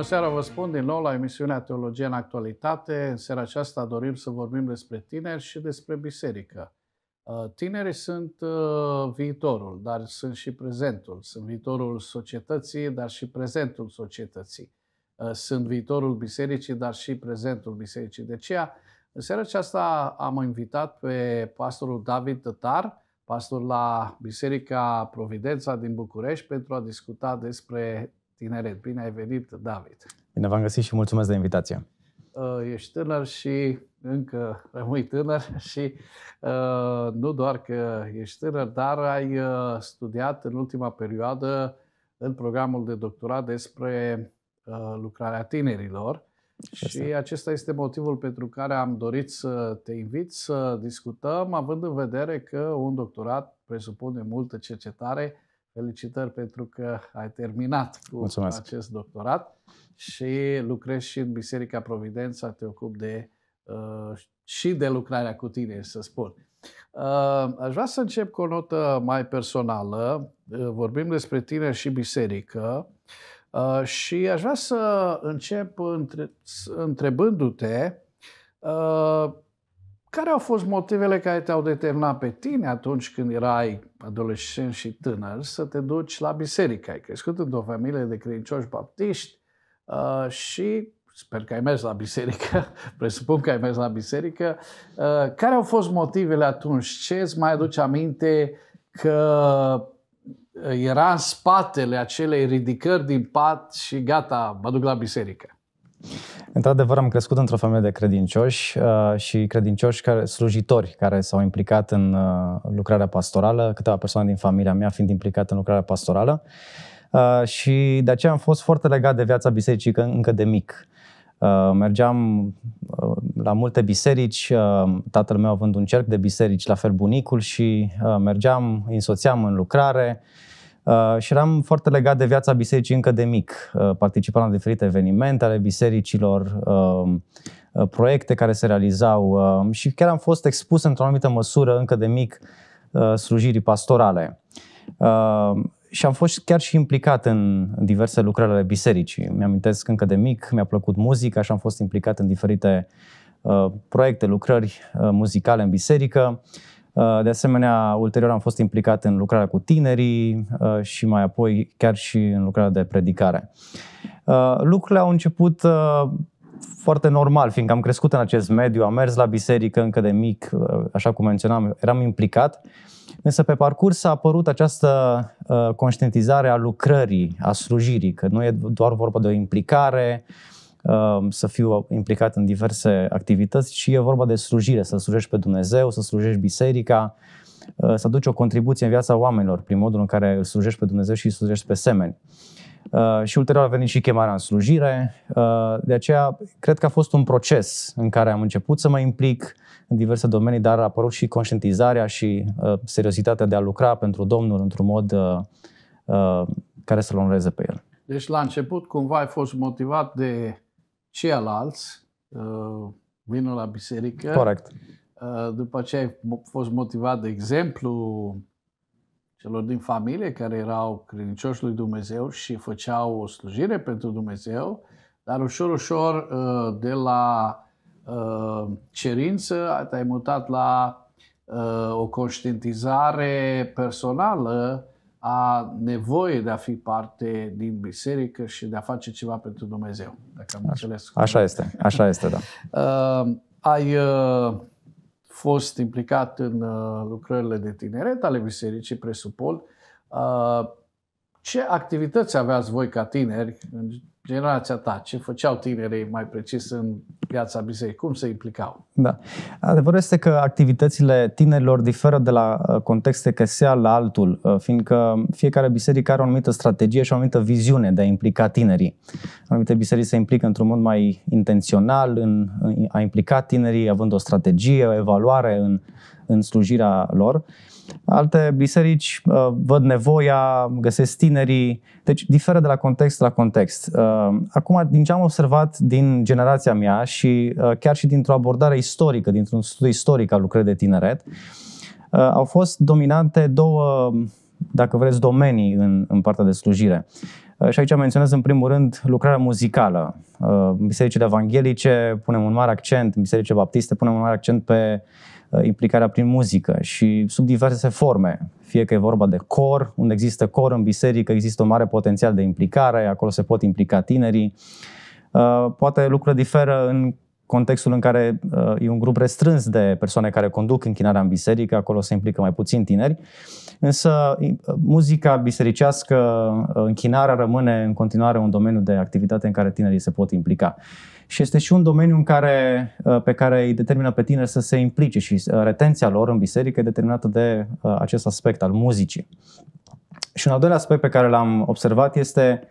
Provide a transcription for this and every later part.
Bună seara, vă spun din nou la emisiunea Teologie în Actualitate. În seara aceasta dorim să vorbim despre tineri și despre biserică. Uh, tinerii sunt uh, viitorul, dar sunt și prezentul. Sunt viitorul societății, dar și prezentul societății. Uh, sunt viitorul bisericii, dar și prezentul bisericii. De aceea, în seara aceasta am invitat pe pastorul David Tătar, pastor la Biserica Providența din București, pentru a discuta despre tineret. Bine ai venit, David! Bine v-am găsit și mulțumesc de invitație! Uh, ești tânăr și încă rămâi tânăr și uh, nu doar că ești tânăr, dar ai uh, studiat în ultima perioadă în programul de doctorat despre lucrarea tinerilor. Și acesta este motivul pentru care am dorit să te invit să discutăm, având în vedere că un doctorat presupune multă cercetare Felicitări pentru că ai terminat cu Mulțumesc. acest doctorat și lucrezi și în Biserica Providența, te ocupi de, uh, și de lucrarea cu tine, să spun. Uh, aș vrea să încep cu o notă mai personală. Uh, vorbim despre tine și biserică uh, și aș vrea să încep între, întrebându-te uh, care au fost motivele care te-au determinat pe tine atunci când erai adolescent și tânăr să te duci la biserică? Ai crescut într-o familie de credincioși baptiști uh, și sper că ai mers la biserică, presupun că ai mers la biserică. Uh, care au fost motivele atunci? Ce îți mai aduce aminte că uh, era în spatele acelei ridicări din pat și gata, mă duc la biserică? Într-adevăr, am crescut într-o familie de credincioși uh, și credincioși care, slujitori care s-au implicat în uh, lucrarea pastorală, câteva persoane din familia mea fiind implicate în lucrarea pastorală. Uh, și de aceea am fost foarte legat de viața bisericii încă de mic. Uh, mergeam uh, la multe biserici, uh, tatăl meu având un cerc de biserici, la fel bunicul, și mergeam, însoțeam în lucrare, Uh, și eram foarte legat de viața bisericii încă de mic. Uh, participam la diferite evenimente ale bisericilor, um, uh, proiecte care se realizau um, și chiar am fost expus într-o anumită măsură încă de mic uh, slujirii pastorale. Uh, și am fost chiar și implicat în diverse lucrări ale bisericii. Mi-amintesc încă de mic, mi-a plăcut muzica și am fost implicat în diferite uh, proiecte, lucrări muzicale în biserică Uh, de asemenea, ulterior am fost implicat în lucrarea cu tinerii uh, și mai apoi chiar și în lucrarea de predicare. Uh, lucrurile au început foarte normal, fiindcă am crescut în acest mediu, am mers la biserică încă de mic, așa cum menționam, eram implicat, însă pe parcurs a apărut această conștientizare a lucrării, a slujirii, că nu e doar vorba de o implicare, Um, să fiu implicat în diverse activități și e vorba de slujire, să slujești pe Dumnezeu, să slujești biserica, uh, să aduci o contribuție în viața oamenilor prin modul în care îl slujești pe Dumnezeu și îl slujești pe semeni. Uh, și ulterior a venit și chemarea în slujire, uh, de aceea cred că a fost un proces în care am început să mă implic în diverse domenii, dar a apărut și conștientizarea și seriozitatea de a lucra pentru Domnul într-un mod care să-L onoreze pe El. Deci la început cumva ai fost motivat de ceilalți uh, vină la biserică. Corect. Uh, după ce ai fost motivat de exemplu celor din familie care erau credincioși lui Dumnezeu și făceau o slujire pentru Dumnezeu, dar ușor, ușor uh, de la cerință te-ai mutat la o conștientizare personală a nevoie de a fi parte din biserică și de a face ceva pentru Dumnezeu, dacă am așa, înțeles. Așa este, așa este, da. uh, ai uh, fost implicat în uh, lucrările de tineret ale bisericii, presupun. Uh, ce activități aveați voi ca tineri în generația ta, ce făceau tinerii mai precis în viața bisericii, cum se implicau? Da. Adevărul este că activitățile tinerilor diferă de la uh, contexte căsea la altul, uh, fiindcă fiecare biserică are o anumită strategie și o anumită viziune de a implica tinerii. Anumite biserici se implică într-un mod mai intențional în a implica tinerii, având o strategie, o evaluare în, în slujirea lor. Alte biserici uh, văd nevoia, găsesc tinerii, deci diferă de la context la context. Uh, acum, din ce am observat din generația mea și uh, chiar și dintr-o abordare istorică, dintr-un studiu istoric al lucrării de tineret, uh, au fost dominante două, dacă vreți, domenii în, în partea de slujire. Uh, și aici menționez în primul rând lucrarea muzicală. Uh, în bisericile evanghelice punem un mare accent, bisericile baptiste punem un mare accent pe Uh, implicarea prin muzică și sub diverse forme. Fie că e vorba de cor, unde există cor în biserică, există un mare potențial de implicare, acolo se pot implica tinerii. Uh, poate lucrurile diferă în contextul în care uh, e un grup restrâns de persoane care conduc închinarea în biserică, acolo se implică mai puțin tineri, însă muzica bisericească, închinarea rămâne în continuare un domeniu de activitate în care tinerii se pot implica și este și un domeniu în care, uh, pe care îi determină pe tineri să se implice și uh, retenția lor în biserică e determinată de uh, acest aspect al muzicii. Și un al doilea aspect pe care l-am observat este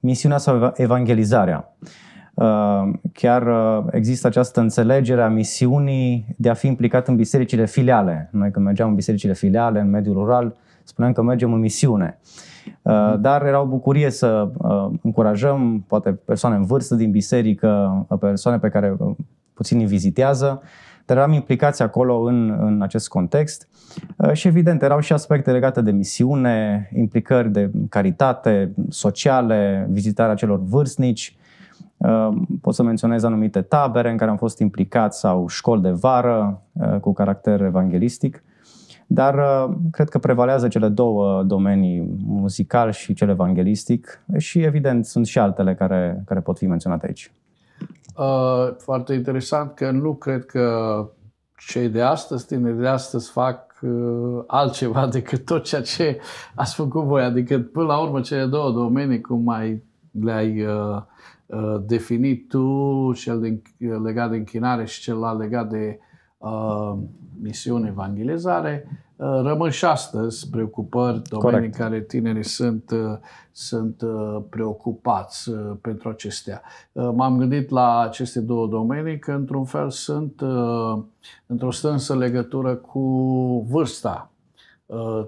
misiunea sau evangelizarea. Chiar există această înțelegere a misiunii de a fi implicat în bisericile filiale. Noi când mergeam în bisericile filiale, în mediul rural, spuneam că mergem în misiune. Uh, mhm. Dar era o bucurie să uh, încurajăm poate persoane în vârstă din biserică, uh, persoane pe care puțin îi vizitează, dar eram implicați acolo în, în acest context și evident erau și aspecte legate de misiune, implicări de caritate, sociale, vizitarea celor vârstnici, Pot să menționez anumite tabere în care am fost implicat sau școli de vară cu caracter evanghelistic. Dar uh, cred că prevalează cele două domenii, muzical și cel evanghelistic, și evident sunt și altele care, care pot fi menționate aici. Uh, foarte interesant că nu cred că cei de astăzi, tineri de astăzi fac uh, altceva decât tot ceea ce ați făcut voi. Adică până la urmă cele două domenii, cum mai le-ai uh, uh definit tu, cel de, legat de închinare și cel legat de uh, Uh, misiune evangelizare, uh, rămân și astăzi preocupări, domenii Correct. care tinerii sunt, uh, sunt preocupați pentru acestea. M-am gândit la aceste două domenii că, într-un fel, sunt într-o stânsă legătură cu vârsta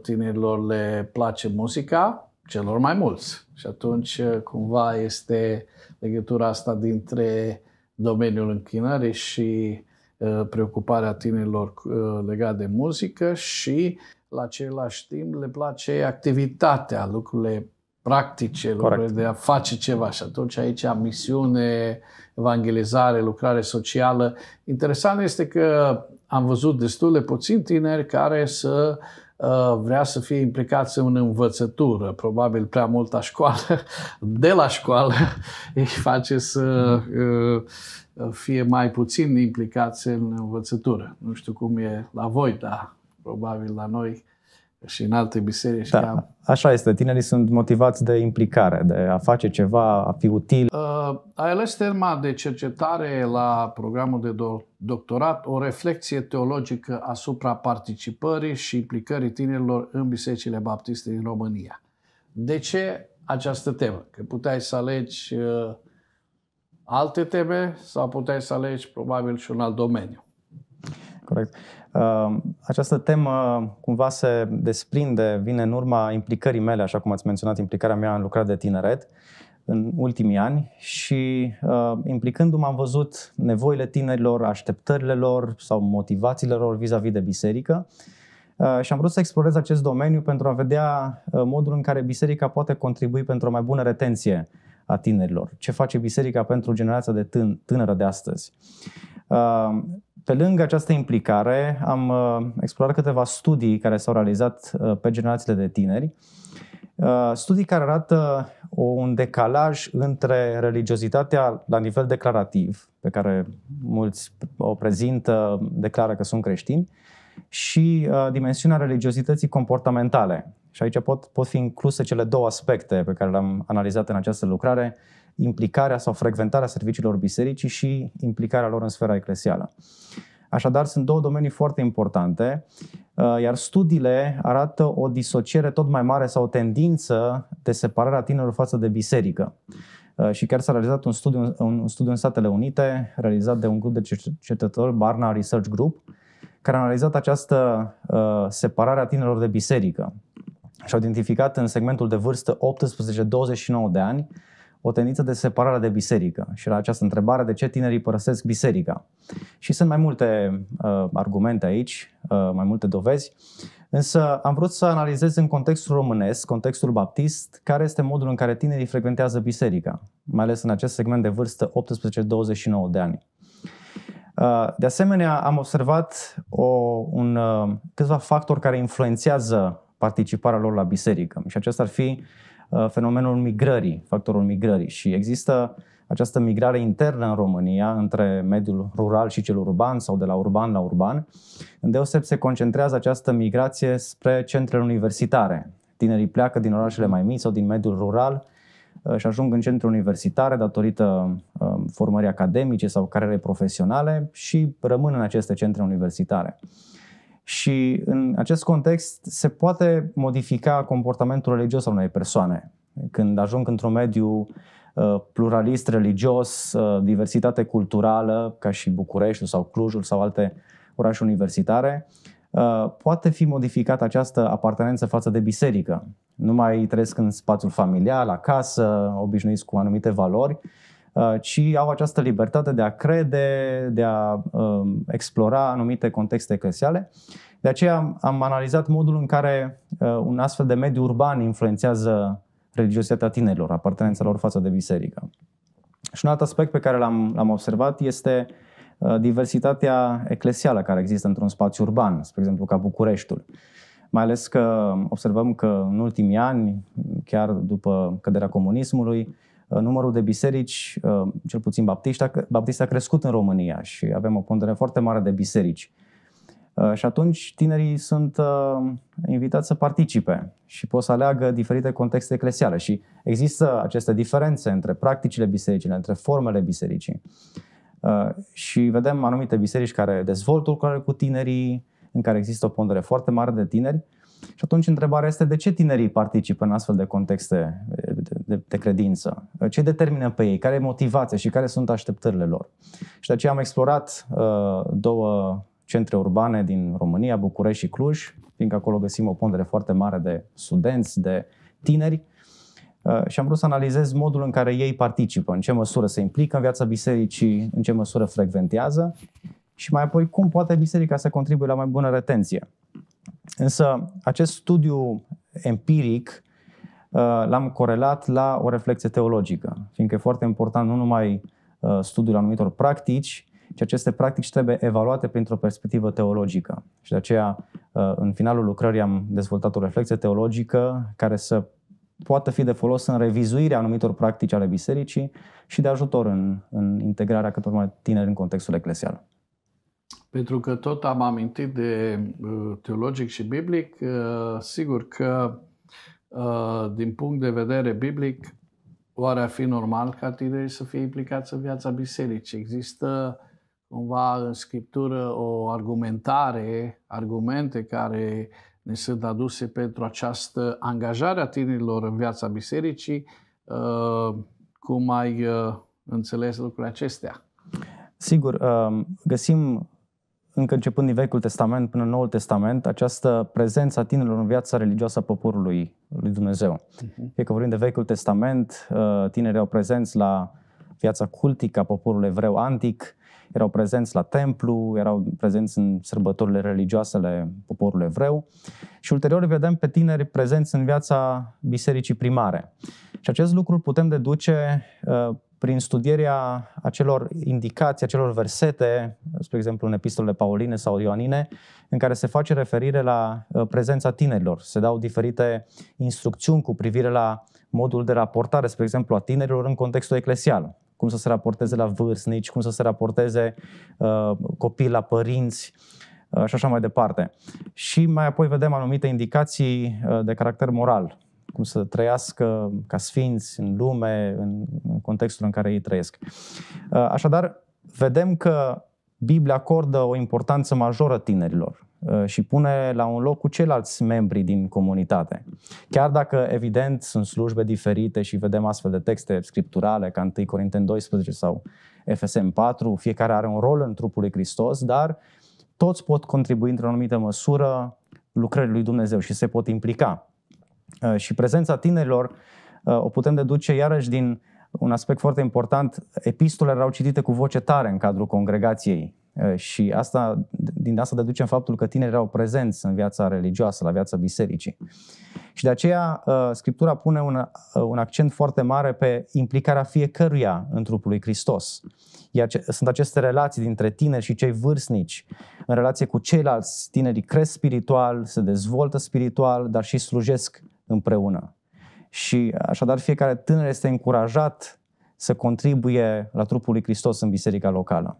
tinerilor. Le place muzica celor mai mulți și atunci, cumva, este legătura asta dintre domeniul închinării și Uh, preocuparea tinerilor uh, legat de muzică și la același timp le place activitatea, lucrurile practice, Corect. lucrurile de a face ceva și atunci aici misiune, evangelizare, lucrare socială. Interesant este că am văzut destul de puțini tineri care să uh, vrea să fie implicați în învățătură, probabil prea multă școală, de la școală îi face să mhm fie mai puțin implicați în învățătură. Nu știu cum e la voi, dar probabil la noi și în alte biserici. Da, ca... Așa este, tinerii sunt motivați de implicare, de a face ceva, a fi util. Uh, ai ales tema de cercetare la programul de do- doctorat, o reflexie teologică asupra participării și implicării tinerilor în bisericile baptiste din România. De ce această temă? Că puteai să alegi uh, alte teme sau puteai să alegi probabil și un alt domeniu. Corect. Uh, această temă cumva se desprinde, vine în urma implicării mele, așa cum ați menționat, implicarea mea în lucrarea de tineret în ultimii ani și uh, implicându-mă am văzut nevoile tinerilor, așteptările lor sau motivațiile lor vis-a-vis de biserică uh, și am vrut să explorez acest domeniu pentru a vedea uh, modul în care biserica poate contribui pentru o mai bună retenție a tinerilor, ce face biserica pentru generația de tân- tânără de astăzi. Uh, pe lângă această implicare, am uh, explorat câteva studii care s-au realizat uh, pe generațiile de tineri, studii care arată un decalaj între religiozitatea la nivel declarativ, pe care mulți o prezintă, declară că sunt creștini, și dimensiunea religiozității comportamentale, și aici pot, pot fi incluse cele două aspecte pe care le-am analizat în această lucrare, implicarea sau frecventarea serviciilor bisericii și implicarea lor în sfera eclesială. Așadar, sunt două domenii foarte importante, uh, iar studiile arată o disociere tot mai mare sau o tendință de separare a tinerilor față de biserică. Uh, și chiar s-a realizat un studiu, un studiu în Statele Unite, realizat de un grup de cercetători, Barna Research Group, care a analizat această uh, separare a tinerilor de biserică și-au identificat în segmentul de vârstă 18-29 de ani o tendință de separare de biserică și la această întrebare de ce tinerii părăsesc biserica. Și sunt mai multe uh, argumente aici, uh, mai multe dovezi, însă am vrut să analizez în contextul românesc, contextul baptist, care este modul în care tinerii frecventează biserica, mai ales în acest segment de vârstă 18-29 de ani. Uh, de asemenea, am observat o, un, uh, câțiva factori care influențează participarea lor la biserică. Și acesta ar fi uh, fenomenul migrării, factorul migrării. Și există această migrare internă în România între mediul rural și cel urban sau de la urban la urban. deoseb se concentrează această migrație spre centrele universitare. Tinerii pleacă din orașele mai mici sau din mediul rural uh, și ajung în centre universitare datorită um, formării academice sau carierei profesionale și rămân în aceste centre universitare. Și în acest context se poate modifica comportamentul religios al unei persoane. Când ajung într-un mediu uh, pluralist, religios, uh, diversitate culturală, ca și Bucureștiul sau Clujul sau alte orașe universitare, uh, poate fi modificată această apartenență față de biserică. Nu mai trăiesc în spațiul familial, acasă, obișnuiți cu anumite valori Uh, ci au această libertate de a crede, de a um, explora anumite contexte eclesiale. De aceea am analizat modul în care uh, un astfel de mediu urban influențează religiozitatea tinerilor, apartenența lor față de biserică. Și un alt aspect pe care l-am, l-am observat este uh, diversitatea eclesială care există într-un spațiu urban, spre exemplu ca Bucureștiul. Mai ales că observăm că în ultimii ani, chiar după căderea comunismului, Uh, numărul de biserici, uh, cel puțin baptiste, baptiste a crescut în România și avem o pondere foarte mare de biserici. Uh, și atunci tinerii sunt invitați să participe și pot să aleagă diferite contexte eclesiale. Și există aceste diferențe între practicile bisericii, între formele bisericii. Și vedem anumite biserici care dezvoltă lucrare cu tinerii, în care există o pondere foarte mare de tineri. Și atunci întrebarea este de ce tinerii participă în astfel de contexte de, de credință? Ce determină pe ei? Care e motivația și care sunt așteptările lor? Și de aceea am explorat uh, două centre urbane din România, București și Cluj, fiindcă acolo găsim o pondere foarte mare de studenți, de tineri uh, și am vrut să analizez modul în care ei participă, în ce măsură se implică în viața bisericii, în ce măsură frecventează și mai apoi cum poate biserica să contribuie la mai bună retenție. Însă acest studiu empiric Uh, l-am corelat la o reflexie teologică, fiindcă e foarte important nu numai uh, studiul anumitor practici, ci aceste practici trebuie evaluate printr-o perspectivă teologică. Și de aceea, uh, în finalul lucrării am dezvoltat o reflexie teologică care să poată fi de folos în revizuirea anumitor practici ale bisericii și de ajutor în, în integrarea câtor mai tineri în contextul eclesial. Pentru că tot am amintit de teologic și biblic, sigur că Uh, din punct de vedere biblic, oare ar fi normal ca tinerii să fie implicați în viața bisericii? Există cumva în Scriptură o argumentare, argumente care ne sunt aduse pentru această angajare a tinerilor în viața bisericii. Uh, cum ai uh, înțeles lucrurile acestea? Sigur, găsim încă începând din Vechiul Testament până în Noul Testament, această prezență a tinerilor în viața religioasă a poporului lui Dumnezeu. Uh-huh. Fie că vorbim de Vechiul Testament, uh, tinerii au prezenți la viața cultică a poporului evreu antic, erau prezenți la templu, erau prezenți în sărbătorile religioase ale poporului evreu și ulterior vedem pe tineri prezenți în viața bisericii primare. Și acest lucru putem deduce uh, prin studierea acelor indicații, acelor versete, spre exemplu în epistolele Pauline sau Ioanine, în care se face referire la uh, prezența tinerilor. Se dau diferite instrucțiuni cu privire la modul de raportare, spre exemplu, a tinerilor în contextul eclesial. Cum să se raporteze la vârstnici, cum să se raporteze uh, copii la părinți uh, și așa mai departe. Și mai apoi vedem anumite indicații uh, de caracter moral cum să trăiască ca sfinți în lume, în, contextul în care ei trăiesc. Uh, așadar, vedem că Biblia acordă o importanță majoră tinerilor uh, și pune la un loc cu ceilalți membri din comunitate. Chiar dacă, evident, sunt slujbe diferite și vedem astfel de texte scripturale ca 1 Corinteni 12 sau FSM 4, fiecare are un rol în trupul lui Hristos, dar toți pot contribui într-o anumită măsură lucrării lui Dumnezeu și se pot implica. Uh, și prezența tinerilor uh, o putem deduce iarăși din un aspect foarte important, epistolele erau citite cu voce tare în cadrul congregației uh, și asta, din asta deducem faptul că tinerii erau prezenți în viața religioasă, la viața bisericii. Și de aceea Scriptura pune un, un accent foarte mare pe implicarea fiecăruia în trupul lui Hristos. Iar ce, sunt aceste relații dintre tineri și cei vârstnici, în relație cu ceilalți, tineri cresc spiritual, se dezvoltă spiritual, dar și slujesc împreună. Și așadar fiecare tânăr este încurajat să contribuie la trupul lui Hristos în biserica locală.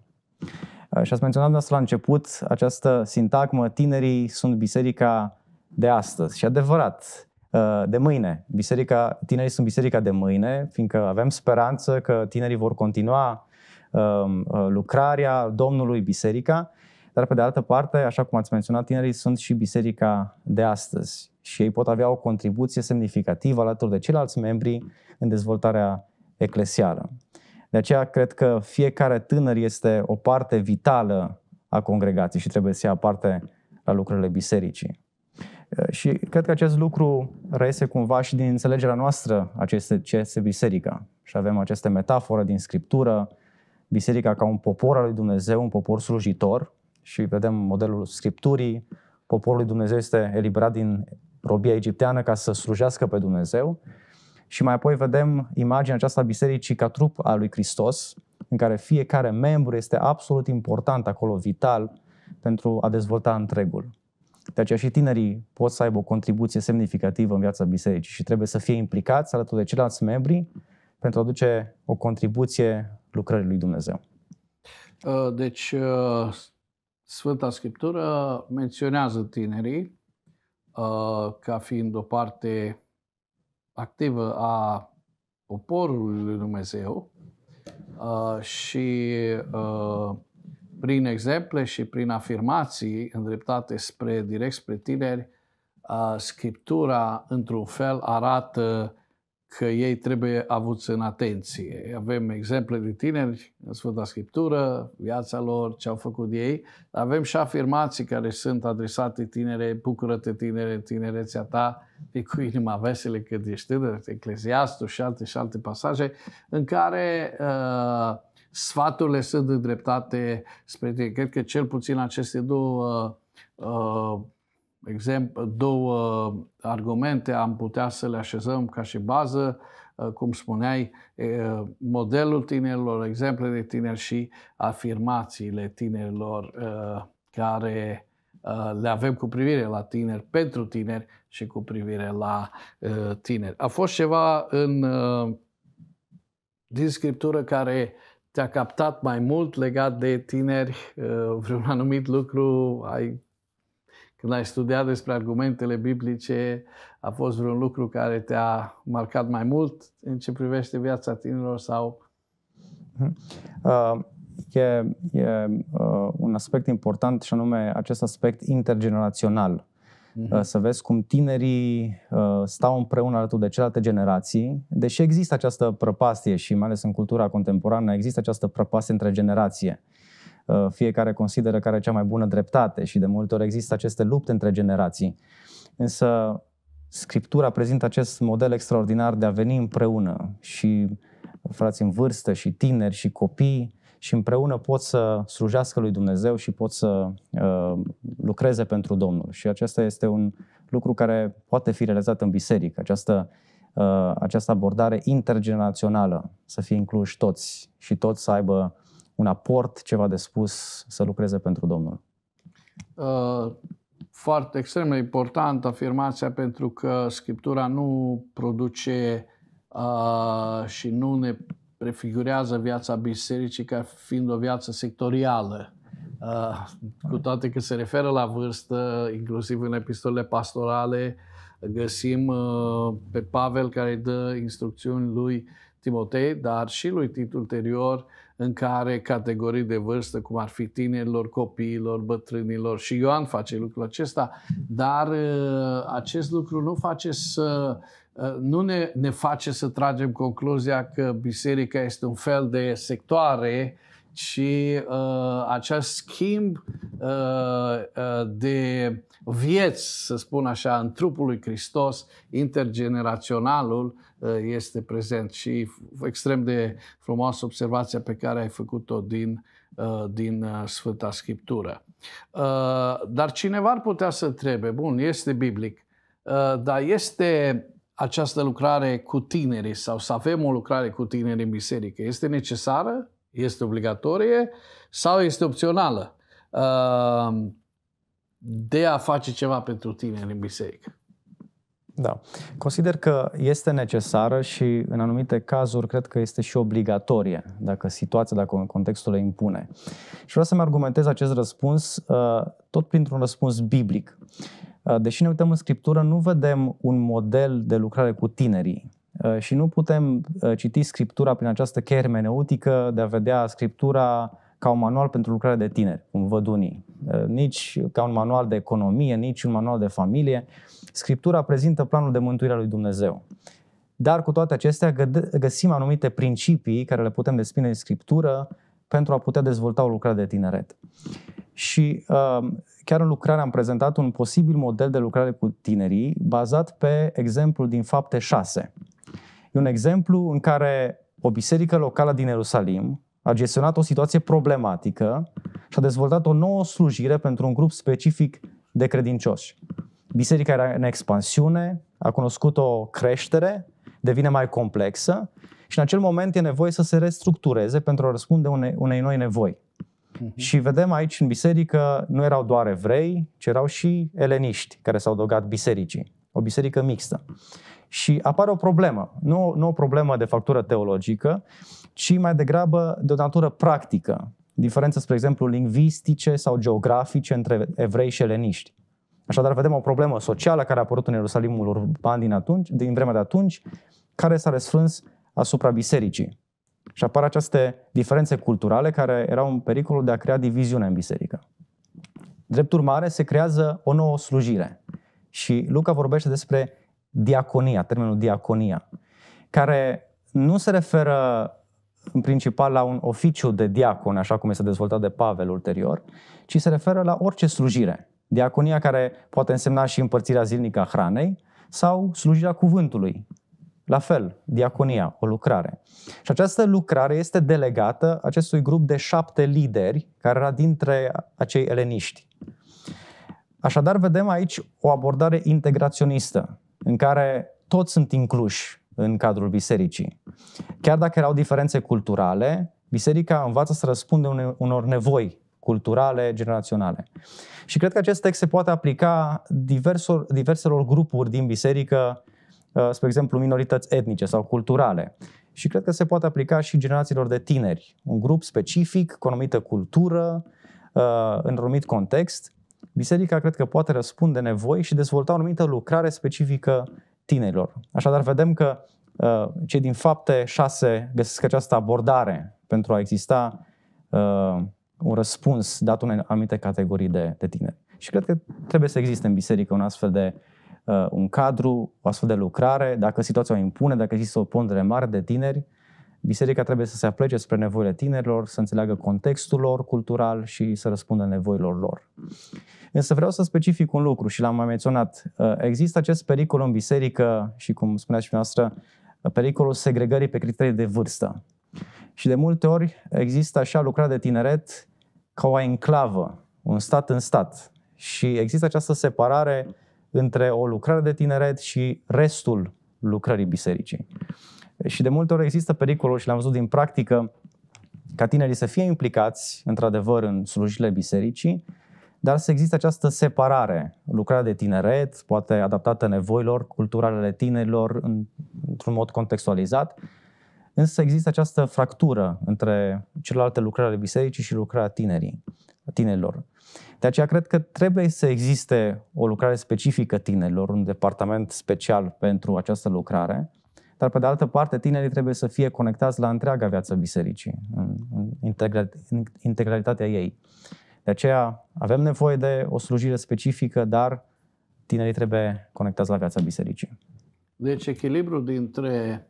Uh, și ați menționat asta la început această sintagmă, tinerii sunt biserica de astăzi. Și adevărat, uh, de mâine. Biserica, tinerii sunt biserica de mâine, fiindcă avem speranță că tinerii vor continua um, uh, lucrarea Domnului biserica, dar pe de altă parte, așa cum ați menționat, tinerii sunt și biserica de astăzi și ei pot avea o contribuție semnificativă alături de ceilalți membri în dezvoltarea eclesială. De aceea cred că fiecare tânăr este o parte vitală a congregației și trebuie să ia parte la lucrurile bisericii. Și cred că acest lucru reiese cumva și din înțelegerea noastră a ce este biserica. Și avem aceste metaforă din Scriptură, biserica ca un popor al lui Dumnezeu, un popor slujitor și vedem modelul Scripturii, poporul lui Dumnezeu este eliberat din robia egipteană ca să slujească pe Dumnezeu. Și mai apoi vedem imaginea aceasta bisericii ca trup al lui Hristos, în care fiecare membru este absolut important acolo, vital, pentru a dezvolta întregul. De aceea și tinerii pot să aibă o contribuție semnificativă în viața bisericii și trebuie să fie implicați alături de ceilalți membri pentru a aduce o contribuție lucrării lui Dumnezeu. Uh, deci, uh, Sfânta Scriptură menționează tinerii Uh, ca fiind o parte activă a poporului lui Dumnezeu uh, și uh, prin exemple și prin afirmații îndreptate spre direct spre tineri, Scriptura, într-un fel, arată că ei trebuie avuți în atenție. Avem exemple de tineri în Sfânta Scriptură, viața lor, ce au făcut ei. Avem și afirmații care sunt adresate tinere, bucură-te tinere, tinerețea ta, e cu inima vesele când ești tânăr, Ecleziastul și alte și alte pasaje, în care uh, sfaturile sunt îndreptate spre tine. Cred că cel puțin aceste două uh, uh, exemplu, două uh, argumente am putea să le așezăm ca și bază, uh, cum spuneai, uh, modelul tinerilor, exemplele tineri și afirmațiile tinerilor care le avem cu privire la tineri, pentru tineri și cu privire la tineri. A fost ceva în, din scriptură care te-a captat mai mult legat de tineri, vreun anumit lucru ai când ai studiat despre argumentele biblice, a fost vreun lucru care te-a marcat mai mult în ce privește viața tinerilor sau... Mhm. Uh, e e uh, un aspect important și anume acest aspect intergenerațional. Uh-huh. Să vezi cum tinerii uh, stau împreună alături de celelalte generații, deși există această prăpastie și mai ales în cultura contemporană există această prăpastie între generație. Uh, Uh, fiecare consideră care e cea mai bună dreptate și de multe ori există aceste lupte între generații. Însă Scriptura prezintă acest model extraordinar de a veni împreună și frați în vârstă și tineri și copii și împreună pot să slujească lui Dumnezeu și pot să uh, lucreze pentru Domnul. Și acesta este un lucru care poate fi realizat în biserică, această, uh, această abordare intergenerațională, să fie incluși toți și toți să aibă un aport, ceva de spus, să lucreze pentru Domnul? Uh, foarte, extrem de importantă afirmația pentru că Scriptura nu produce uh, și nu ne prefigurează viața bisericii ca fiind o viață sectorială. Uh, cu toate că se referă la vârstă, inclusiv în epistolele pastorale, găsim pe Pavel care dă instrucțiuni lui Timotei, dar și lui Tit ulterior, în care categorii de vârstă, cum ar fi tinerilor, copiilor, bătrânilor și Ioan face lucrul acesta, dar uh, acest lucru nu face să uh, nu ne, ne face să tragem concluzia că biserica este un fel de sectoare și uh, acest schimb uh, uh, de vieți, să spun așa, în trupul lui Hristos, intergeneraționalul uh, este prezent și extrem de frumoasă observația pe care ai făcut-o din, uh, din uh, Sfânta Scriptură. Uh, dar cineva ar putea să trebuie, bun, este biblic, uh, dar este această lucrare cu tinerii sau să avem o lucrare cu tinerii în biserică, este necesară? este obligatorie sau este opțională uh, de a face ceva pentru tine în biserică. Da. Consider că este necesară și în anumite cazuri cred că este și obligatorie, dacă situația, dacă contextul le impune. Și vreau să-mi argumentez acest răspuns uh, tot printr-un răspuns biblic. Uh, deși ne uităm în Scriptură, nu vedem un model de lucrare cu tinerii. Uh, și nu putem uh, citi scriptura prin această cheie hermeneutică de a vedea scriptura ca un manual pentru lucrare de tineri, cum văd unii, uh, nici ca un manual de economie, nici un manual de familie. Scriptura prezintă planul de mântuire al lui Dumnezeu. Dar cu toate acestea găsim anumite principii care le putem desprinde din Scriptură pentru a putea dezvolta o lucrare de tineret. Și uh, chiar în lucrare am prezentat un posibil model de lucrare cu tinerii bazat pe exemplul din fapte 6. E un exemplu în care o biserică locală din Ierusalim a gestionat o situație problematică și a dezvoltat o nouă slujire pentru un grup specific de credincioși. Biserica era în expansiune, a cunoscut o creștere devine mai complexă și în acel moment e nevoie să se restructureze pentru a răspunde unei, unei noi nevoi. Uh-huh. Și vedem aici în biserică nu erau doar evrei, ci erau și eleniști care s-au dogat bisericii, o biserică mixtă. Și apare o problemă, nu, nu o problemă de factură teologică, ci mai degrabă de o natură practică, diferențe, spre exemplu, lingvistice sau geografice între evrei și eleniști. Așadar, vedem o problemă socială care a apărut în Ierusalimul urban din, atunci, din vremea de atunci, care s-a răsfrâns asupra bisericii. Și apar aceste diferențe culturale care erau în pericol de a crea diviziune în biserică. Drept urmare, se creează o nouă slujire. Și Luca vorbește despre diaconia, termenul diaconia, care nu se referă în principal la un oficiu de diacon, așa cum este dezvoltat de Pavel ulterior, ci se referă la orice slujire. Diaconia care poate însemna și împărțirea zilnică a hranei sau slujirea cuvântului. La fel, diaconia, o lucrare. Și această lucrare este delegată acestui grup de șapte lideri care era dintre acei eleniști. Așadar, vedem aici o abordare integraționistă, în care toți sunt incluși în cadrul bisericii. Chiar dacă erau diferențe culturale, biserica învață să răspunde unor nevoi culturale, generaționale. Și cred că acest text se poate aplica diversor, diverselor grupuri din biserică, uh, spre exemplu minorități etnice sau culturale. Și cred că se poate aplica și generațiilor de tineri, un grup specific, cu o anumită cultură, uh, în un anumit context. Biserica cred că poate răspunde nevoi și dezvolta o anumită lucrare specifică tinerilor. Așadar, vedem că uh, cei din fapte șase găsesc această abordare pentru a exista un răspuns dat unei anumite categorii de, de tineri. Și cred că trebuie să existe în biserică un astfel de uh, un cadru, o astfel de lucrare, dacă situația o impune, dacă există o pondere mare de tineri, biserica trebuie să se aplece spre nevoile tinerilor, să înțeleagă contextul lor cultural și să răspundă nevoilor lor. Însă vreau să specific un lucru și l-am mai menționat. Uh, există acest pericol în biserică și, cum spuneați și noastră, pericolul segregării pe criterii de vârstă. Și de multe ori există așa lucrare de tineret ca o enclavă, un stat în stat. Și există această separare între o lucrare de tineret și restul lucrării bisericii. Și de multe ori există pericolul, și l-am văzut din practică, ca tinerii să fie implicați, într-adevăr, în slujile bisericii, dar să există această separare, lucrarea de tineret, poate adaptată nevoilor culturalele tinerilor într-un mod contextualizat, Însă există această fractură între celelalte lucrări ale bisericii și lucrarea tinerii, tinerilor. De aceea cred că trebuie să existe o lucrare specifică tinerilor, un departament special pentru această lucrare, dar pe de altă parte tinerii trebuie să fie conectați la întreaga viață bisericii, în, integralitatea ei. De aceea avem nevoie de o slujire specifică, dar tinerii trebuie conectați la viața bisericii. Deci echilibrul dintre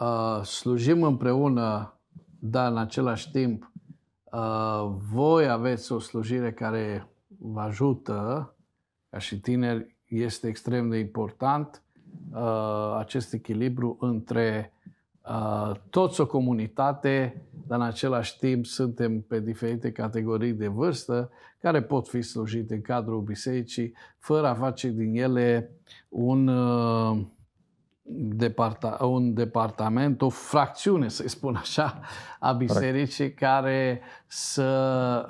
Uh, slujim împreună, dar în același timp uh, voi aveți o slujire care vă ajută, ca și tineri, este extrem de important uh, acest echilibru între toți o comunitate, dar în același timp suntem pe diferite categorii de vârstă care pot fi slujite în cadrul bisericii, fără a face din ele un. Uh, departa, un departament, o fracțiune, să-i spun așa, a bisericii care să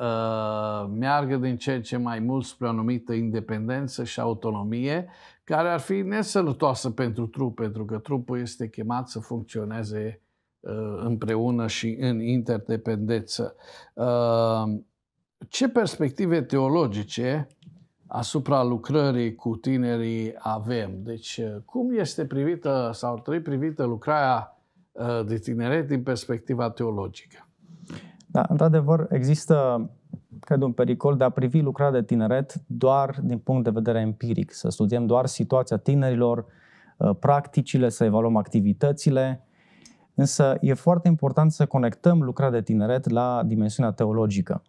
uh, meargă din ce în ce mai mult spre o anumită independență și autonomie, care ar fi nesănătoasă pentru trup, pentru că trupul este chemat să funcționeze uh, împreună și în interdependență. Uh, ce perspective teologice asupra lucrării cu tinerii avem. Deci, uh, cum este privită sau ar trebui privită lucrarea uh, de tineret din perspectiva teologică? Da, într-adevăr, există, cred, un pericol de a privi lucrarea de tineret doar din punct de vedere empiric, să studiem doar situația tinerilor, uh, practicile, să evaluăm activitățile, însă e foarte important să conectăm lucrarea de tineret la dimensiunea teologică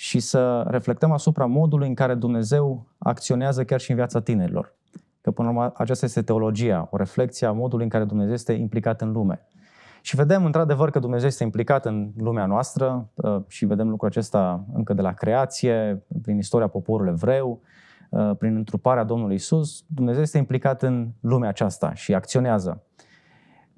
și să reflectăm asupra modului în care Dumnezeu acționează chiar și în viața tinerilor. Că până la urmă aceasta este teologia, o reflexie a modului în care Dumnezeu este implicat în lume. Și vedem într-adevăr că Dumnezeu este implicat în lumea noastră uh, și vedem lucrul acesta încă de la creație, prin istoria poporului evreu, uh, prin întruparea Domnului Isus, Dumnezeu este implicat în lumea aceasta și acționează.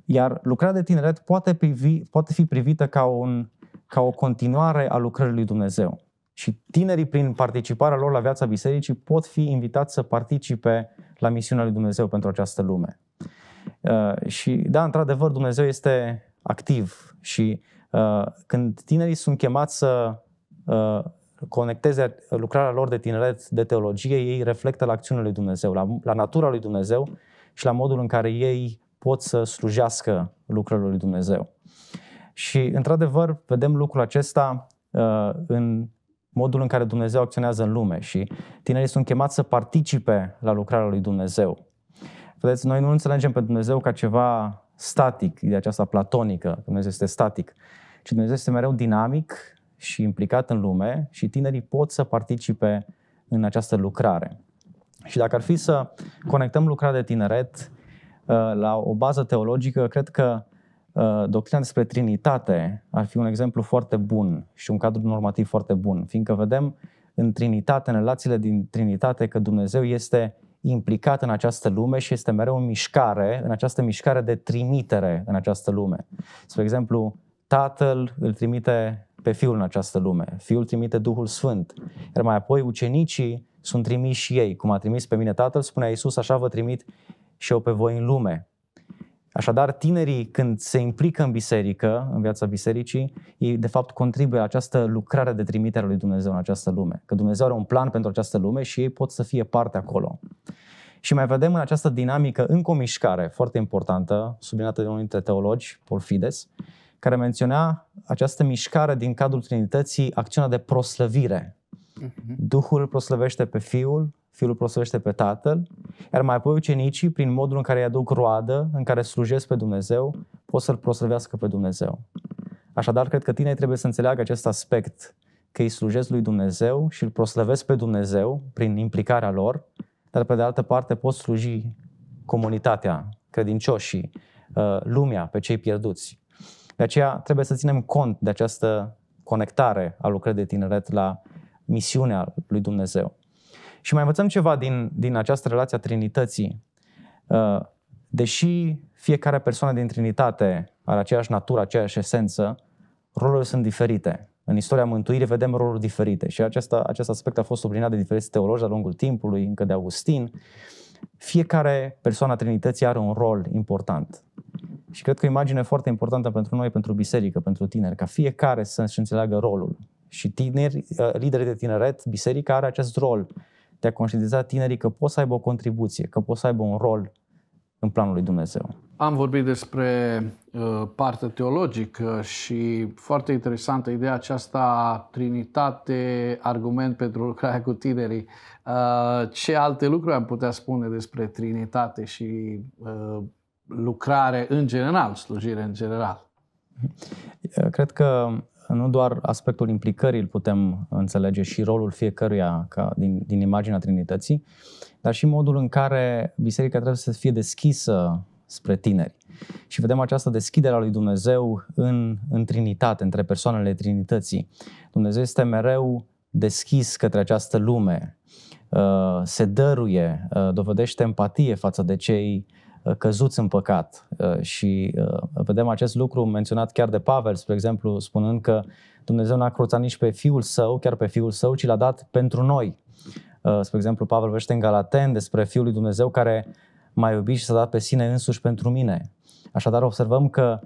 Iar lucrarea de tineret poate, privi, poate fi privită ca, un, ca o continuare a lucrării lui Dumnezeu. Și tinerii, prin participarea lor la viața bisericii, pot fi invitați să participe la misiunea lui Dumnezeu pentru această lume. Uh, și, da, într-adevăr, Dumnezeu este activ și uh, când tinerii sunt chemați să uh, conecteze lucrarea lor de tineret, de teologie, ei reflectă la acțiunea lui Dumnezeu, la, la natura lui Dumnezeu și la modul în care ei pot să slujească lucrările lui Dumnezeu. Și, într-adevăr, vedem lucrul acesta uh, în modul în care Dumnezeu acționează în lume și tinerii sunt chemați să participe la lucrarea lui Dumnezeu. Vedeți, noi nu înțelegem pe Dumnezeu ca ceva static, de aceasta platonică, Dumnezeu este static, ci Dumnezeu este mereu dinamic și implicat în lume și tinerii pot să participe în această lucrare. Și dacă ar fi să conectăm lucrarea de tineret uh, la o bază teologică, cred că Uh, Doctrina despre Trinitate ar fi un exemplu foarte bun și un cadru normativ foarte bun, fiindcă vedem în Trinitate, în relațiile din Trinitate, că Dumnezeu este implicat în această lume și este mereu în mișcare, în această mișcare de trimitere în această lume. Spre exemplu, Tatăl îl trimite pe Fiul în această lume, Fiul trimite Duhul Sfânt, iar mai apoi ucenicii sunt trimiși ei, cum a trimis pe mine Tatăl, spunea Iisus, așa vă trimit și eu pe voi în lume. Așadar, tinerii când se implică în biserică, în viața bisericii, ei de fapt contribuie la această lucrare de trimitere a lui Dumnezeu în această lume. Că Dumnezeu are un plan pentru această lume și ei pot să fie parte acolo. Și mai vedem în această dinamică încă o mișcare foarte importantă, subliniată de unul dintre teologi, Paul Fides, care menționa această mișcare din cadrul Trinității, acțiunea de proslăvire. Mhm. Duhul proslăvește pe Fiul, fiul prosește pe tatăl, iar mai apoi ucenicii, prin modul în care îi aduc roadă, în care slujesc pe Dumnezeu, pot să-L proslăvească pe Dumnezeu. Așadar, cred că tine trebuie să înțeleagă acest aspect, că îi slujesc lui Dumnezeu și îl proslăvesc pe Dumnezeu prin implicarea lor, dar pe de altă parte pot sluji comunitatea, credincioșii, uh, lumea, pe cei pierduți. De aceea trebuie să ținem cont de această conectare a lucrării de tineret la misiunea lui Dumnezeu. Și mai învățăm ceva din, din această relație a Trinității. Uh, deși fiecare persoană din Trinitate are aceeași natură, aceeași esență, rolurile sunt diferite. În istoria mântuirii vedem roluri diferite și acesta, acest aspect a fost subliniat de diferiți teologi de-a lungul timpului, încă de Augustin. Fiecare persoană a Trinității are un rol important. Și cred că o imagine foarte importantă pentru noi, pentru biserică, pentru tineri, ca fiecare să-și înțeleagă rolul. Și tineri, uh, liderii de tineret, biserica are acest rol de a conștientiza tinerii că pot să aibă o contribuție, că pot să aibă un rol în planul lui Dumnezeu. Am vorbit despre uh, partea teologică și foarte interesantă ideea aceasta, Trinitate, argument pentru lucrarea cu tinerii. Uh, ce alte lucruri am putea spune despre Trinitate și uh, lucrare în general, slujire în general? Uh, cred că nu doar aspectul implicării îl putem înțelege și rolul fiecăruia ca din, din imaginea Trinității, dar și modul în care biserica trebuie să fie deschisă spre tineri. Și vedem această deschidere a lui Dumnezeu în, în Trinitate, între persoanele Trinității. Dumnezeu este mereu deschis către această lume, uh, se dăruie, uh, dovedește empatie față de cei Uh, căzuți în păcat. Uh, și uh, vedem acest lucru menționat chiar de Pavel, spre exemplu, spunând că Dumnezeu n-a cruțat nici pe Fiul Său, chiar pe Fiul Său, ci l-a dat pentru noi. Spre exemplu, Pavel vește în Galaten despre Fiul lui Dumnezeu care m-a iubit și s-a dat pe sine însuși pentru mine. Așadar, observăm că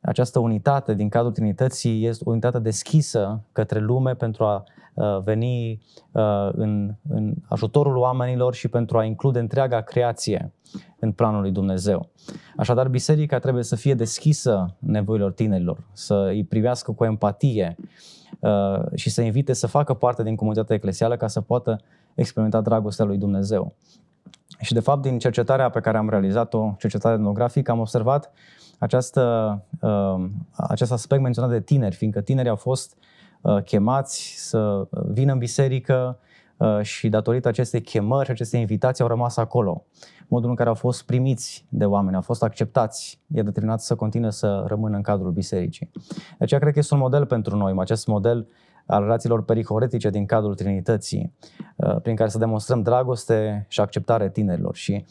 această unitate din cadrul Trinității este o unitate deschisă către lume pentru a uh, veni uh, în, în ajutorul oamenilor și pentru a include întreaga creație în planul lui Dumnezeu. Așadar, biserica trebuie să fie deschisă nevoilor tinerilor, să îi privească cu empatie uh, și să invite să facă parte din comunitatea eclesială ca să poată experimenta dragostea lui Dumnezeu. Și de fapt, din cercetarea pe care am realizat-o, cercetarea etnografică, am observat uh, această, um, acest aspect menționat de tineri, fiindcă tinerii au fost uh, chemați să vină în biserică uh, și datorită acestei chemări și acestei invitații au rămas acolo. Modul în care au fost primiți de oameni, au fost acceptați, e determinat să continue să rămână în cadrul bisericii. De aceea cred că este un model pentru noi, acest model al relațiilor pericoretice din cadrul Trinității, uh, prin care să demonstrăm dragoste și acceptare tinerilor. Și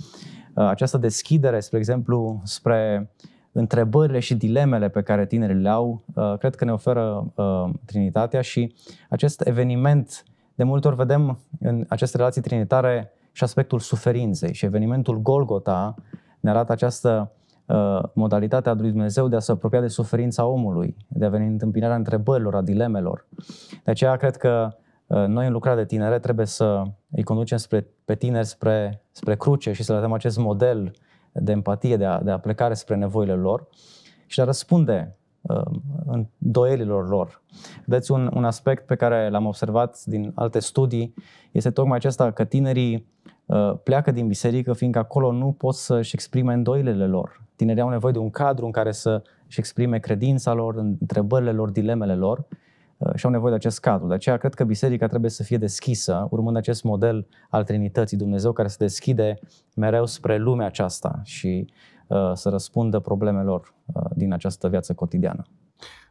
această deschidere, spre exemplu, spre întrebările și dilemele pe care tinerii le au, uh, cred că ne oferă uh, Trinitatea și acest eveniment, de multe ori vedem în aceste relații trinitare și aspectul suferinței și evenimentul Golgota ne arată această uh, modalitatea lui Dumnezeu de a se apropia de suferința omului, de a veni în întâmpinarea întrebărilor, a dilemelor. De aceea cred că noi în lucrarea de tinere trebuie să îi conducem spre, pe tineri spre, spre cruce și să le dăm acest model uh, de empatie, de, a, de plecare spre nevoile lor și de a răspunde uh, în doielilor lor. Vedeți, un, un aspect pe care l-am observat din alte studii este tocmai acesta că tinerii uh, pleacă din biserică fiindcă acolo nu pot să-și exprime îndoielile lor. Tinerii au nevoie de un cadru în care să-și exprime credința lor, întrebările lor, dilemele lor Uh, și au nevoie de acest cadru. De aceea cred că biserica trebuie să fie deschisă, urmând acest model al Trinității Dumnezeu care se deschide mereu spre lumea aceasta și uh, să răspundă problemelor uh, din această viață cotidiană.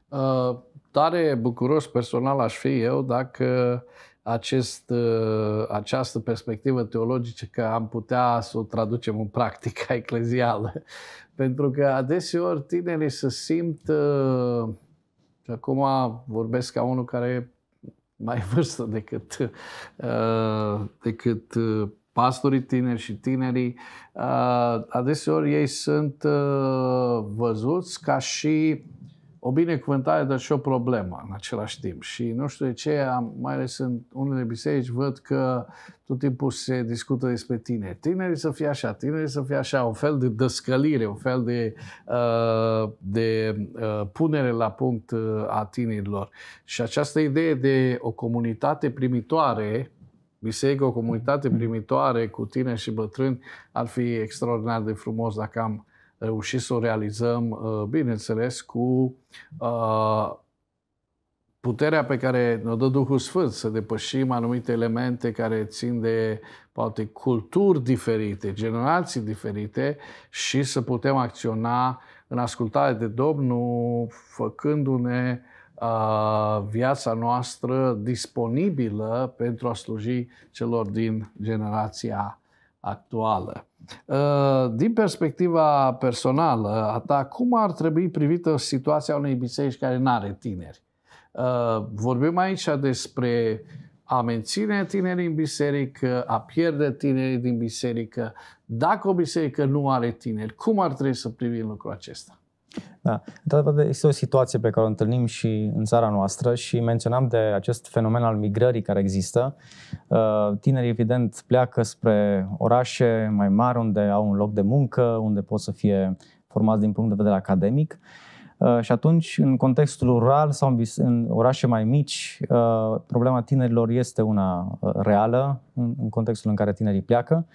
Uh, tare bucuros personal aș fi eu dacă acest, uh, această perspectivă teologică că am putea să o traducem în practica eclezială. Pentru că adeseori tinerii se simt uh, și acum vorbesc ca unul care e mai vârstă decât, uh, decât uh, pastorii tineri și tinerii. Uh, adeseori ei sunt uh, văzuți ca și o binecuvântare, dar și o problemă în același timp. Și nu știu de ce, am, mai ales în unele biserici, văd că tot timpul se discută despre tine. Tinerii să fie așa, tinerii să fie așa, un fel de dăscălire, un fel de, uh, de uh, punere la punct uh, a tinerilor. Și această idee de o comunitate primitoare, biserică, o comunitate primitoare cu tine și bătrâni, ar fi extraordinar de frumos dacă am reușit să o realizăm, uh, bineînțeles, cu uh, puterea pe care ne dă Duhul Sfânt să depășim anumite elemente care țin de poate culturi diferite, generații diferite și să putem acționa în ascultare de Domnul, făcându-ne uh, viața noastră disponibilă pentru a sluji celor din generația actuală. Uh, din perspectiva personală a ta, cum ar trebui privită situația unei biserici care nu are tineri? Uh, vorbim aici despre a menține tinerii în biserică, a pierde tinerii din biserică. Dacă o biserică nu are tineri, cum ar trebui să privim lucrul acesta? Da. Într-adevăr, este o situație pe care o întâlnim și în țara noastră și menționam de acest fenomen al migrării care există. Uh, tinerii, evident, pleacă spre orașe mai mari unde au un loc de muncă, unde pot să fie formați din punct de vedere academic. Uh, și atunci, în contextul rural sau în orașe mai mici, uh, problema tinerilor este una reală în contextul în care tinerii pleacă.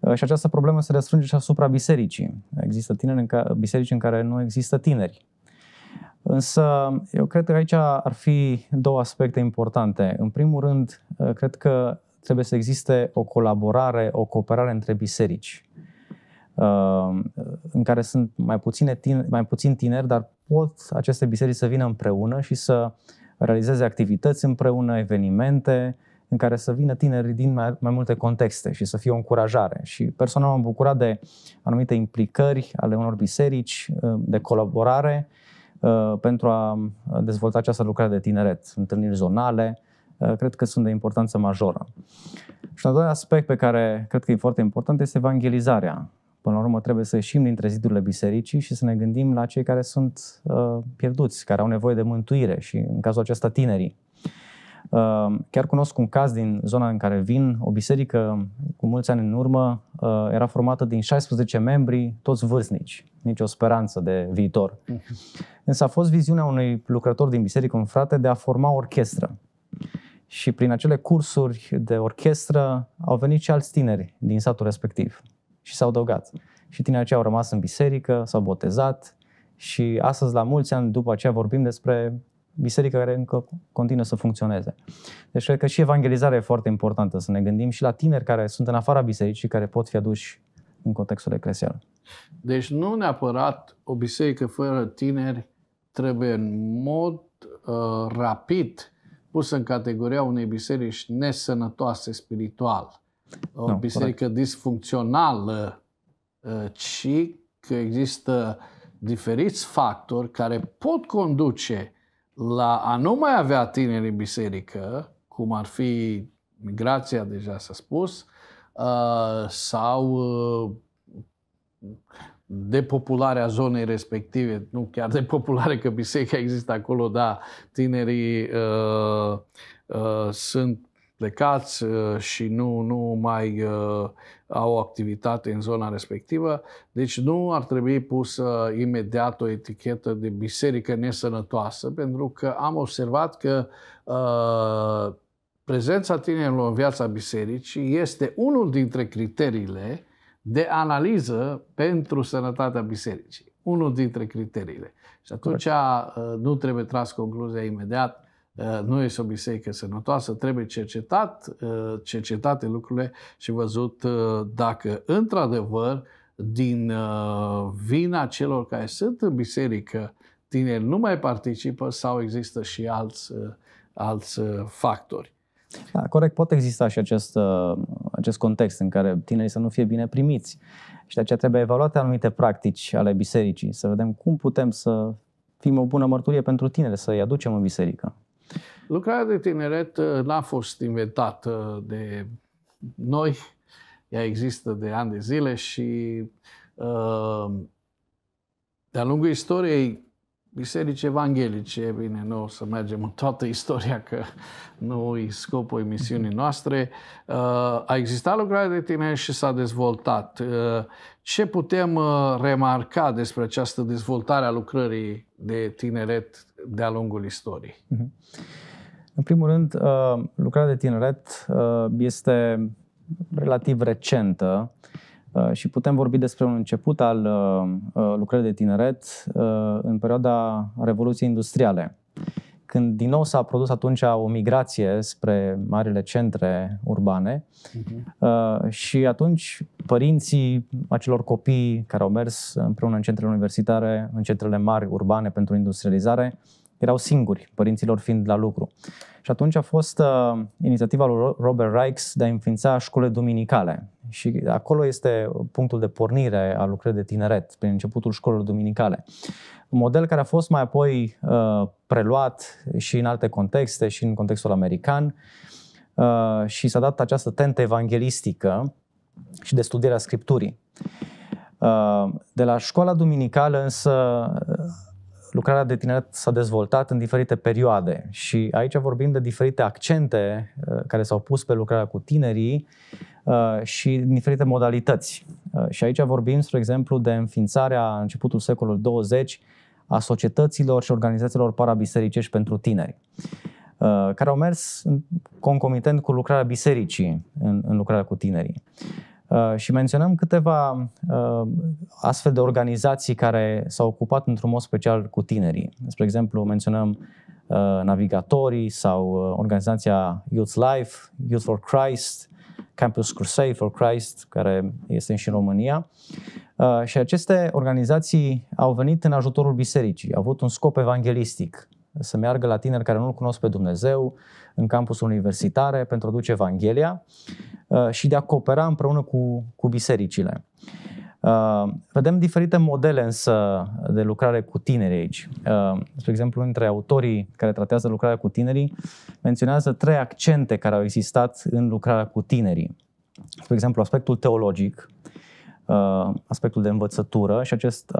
Uh, și această problemă se răsfrânge și asupra bisericii. Există tineri în ca, biserici în care nu există tineri. Însă, eu cred că aici ar fi două aspecte importante. În primul rând, uh, cred că trebuie să existe o colaborare, o cooperare între biserici, uh, în care sunt mai, puține tineri, mai puțin tineri, dar pot aceste biserici să vină împreună și să realizeze activități împreună, evenimente, în care să vină tineri din mai, mai multe contexte și să fie o încurajare. Și personal m-am bucurat de anumite implicări ale unor biserici, uh, de colaborare uh, pentru a uh, dezvolta această lucrare de tineret, întâlniri zonale, cred că sunt de importanță majoră. Și un al doilea aspect pe care cred că e foarte important este evangelizarea. Până la urmă trebuie să ieșim dintre zidurile bisericii și să ne gândim la cei care sunt uh, pierduți, care au nevoie de mântuire și în cazul acesta tinerii. Ehm, chiar cunosc un caz din zona în care vin, o biserică cu mulți ani în urmă ehm, era formată din 16 membri, toți vârstnici, nicio speranță de viitor. Însă a fost viziunea unui lucrător din biserică, un frate, de a forma o orchestră. Și prin acele cursuri de orchestră au venit și alți tineri din satul respectiv și s-au adăugat. Și tinerii aceia au rămas în biserică, s-au botezat și astăzi, la mulți ani după aceea, vorbim despre biserică care încă continuă să funcționeze. Deci cred că și evangelizarea e foarte importantă, să ne gândim și la tineri care sunt în afara bisericii, care pot fi aduși în contextul eclesial. Deci nu neapărat o biserică fără tineri trebuie în mod uh, rapid pusă în categoria unei biserici nesănătoase spiritual, o no, biserică corect. disfuncțională, uh, ci că există diferiți factori care pot conduce la a nu mai avea tineri în biserică, cum ar fi migrația, deja s-a spus, uh, sau uh, depopularea zonei respective, nu chiar depopulare, că biserica există acolo, da, tinerii uh, uh, sunt plecați uh, și nu, nu mai uh, au activitate în zona respectivă. Deci nu ar trebui pusă imediat o etichetă de biserică nesănătoasă, pentru că am observat că uh, prezența tinerilor în viața bisericii este unul dintre criteriile de analiză pentru sănătatea bisericii. Unul dintre criteriile. Și atunci Correct. Uh, nu trebuie tras concluzia imediat Eh, nu este o biserică sănătoasă, trebuie cercetat, eh, cercetate lucrurile și văzut eh, dacă într-adevăr din vina celor care sunt în biserică, tineri nu mai participă sau există și alți, alți factori. Da, corect, pot exista și acest, acest context în care tinerii să nu fie bine primiți și de aceea trebuie evaluate anumite practici ale bisericii, să vedem cum putem să fim o bună mărturie pentru tineri, să-i aducem în biserică. Lucrarea de tineret uh, n-a fost inventată de noi, ea există de ani de zile și uh, de-a lungul istoriei biserici evanghelice, bine, nu o să mergem în toată istoria că nu e scopul emisiunii noastre, uh, a existat lucrarea de tineret și s-a dezvoltat. Ce putem remarca despre această dezvoltare a lucrării de tineret de-a lungul istoriei? Uh-huh. În primul rând, uh, lucrarea de tineret uh, este relativ recentă uh, și putem vorbi despre un început al lucrării de tineret în perioada Revoluției Industriale, când din nou s-a produs atunci o migrație spre marile centre urbane uh-huh. și atunci părinții acelor copii care au mers împreună în centrele universitare, în centrele mari urbane pentru industrializare, erau singuri, părinților fiind la lucru. Și atunci a fost uh, inițiativa lui Robert Reichs de a înființa școle duminicale. Și acolo este punctul de pornire a lucrării de tineret, prin începutul școlilor duminicale. Un model care a fost mai apoi uh, preluat și în alte contexte, și în contextul american, uh, și s-a dat această tentă evanghelistică și de studierea Scripturii. Uh, de la școala duminicală însă lucrarea de tineret s-a dezvoltat în diferite perioade și aici vorbim de diferite accente uh, care s-au pus pe lucrarea cu tinerii uh, și diferite modalități. Uh, și aici vorbim, spre exemplu, de înființarea în începutul secolului 20 a societăților și organizațiilor parabisericești pentru tineri care au mers concomitent cu lucrarea bisericii în, în lucrarea cu tinerii. Uh, și menționăm câteva uh, astfel de organizații care s-au ocupat într-un mod special cu tinerii. Spre exemplu, menționăm uh, navigatorii sau organizația Youth Life, Youth for Christ, Campus Crusade for Christ, care este și în România. Și aceste organizații au venit în ajutorul bisericii, au avut un scop evanghelistic, să meargă la tineri care nu-L cunosc pe Dumnezeu în campus universitare pentru a duce Evanghelia Uh, și de a coopera împreună cu, cu bisericile. Uh, vedem diferite modele însă de lucrare cu tineri aici. Uh, spre exemplu, între autorii care tratează lucrarea cu tinerii, menționează trei accente care au existat în lucrarea cu tinerii. Spre exemplu, aspectul teologic, aspectul de învățătură și acest,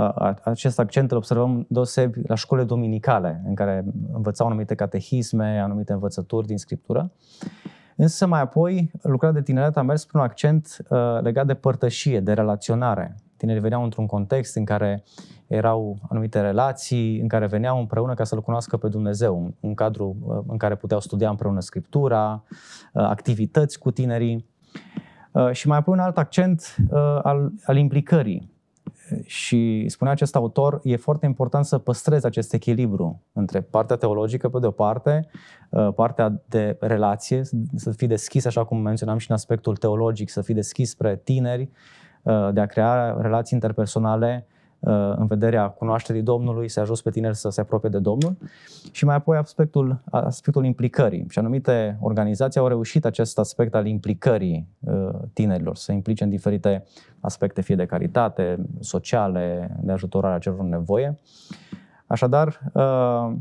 acest accent îl observăm deosebi la școle dominicale, în care învățau anumite catehisme, anumite învățături din Scriptură. Însă mai apoi, lucrarea de tineret a mers pe un accent uh, legat de părtășie, de relaționare. Tinerii veneau într-un context în care erau anumite relații, în care veneau împreună ca să-L cunoască pe Dumnezeu, un cadru uh, în care puteau studia împreună Scriptura, uh, activități cu tinerii. Uh, și mai apoi un alt accent uh, al, al implicării. Și spune acest autor, e foarte important să păstrezi acest echilibru între partea teologică, pe de-o parte, uh, partea de relație, să fii deschis, așa cum menționam și în aspectul teologic, să fii deschis spre tineri, uh, de a crea relații interpersonale Uh, în vederea cunoașterii Domnului, să ajuți pe tineri să se apropie de Domnul. Și mai apoi aspectul, aspectul implicării. Și anumite organizații au reușit acest aspect al implicării uh, tinerilor, să implice în diferite aspecte, fie de caritate, sociale, de ajutorare a celor în nevoie. Așadar, uh,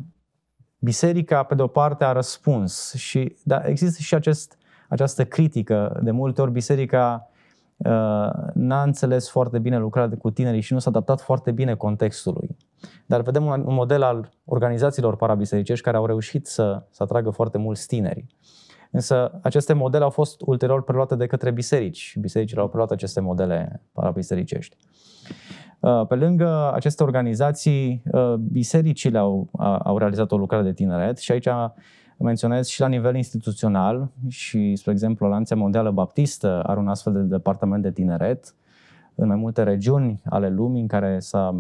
biserica, pe de o parte, a răspuns, și, dar există și acest, această critică. De multe ori, biserica Uh, n-a înțeles foarte bine lucrarea cu tinerii și nu s-a adaptat foarte bine contextului. Dar vedem un, model al organizațiilor parabisericești care au reușit să, să atragă foarte mulți tineri. Însă aceste modele au fost ulterior preluate de către biserici. Bisericile au preluat aceste modele parabisericești. Uh, pe lângă aceste organizații, uh, bisericile au, au realizat o lucrare de tineret și aici menționez și la nivel instituțional și, spre exemplu, Alianța Mondială Baptistă are un astfel de departament de tineret în mai multe regiuni ale lumii în care s-a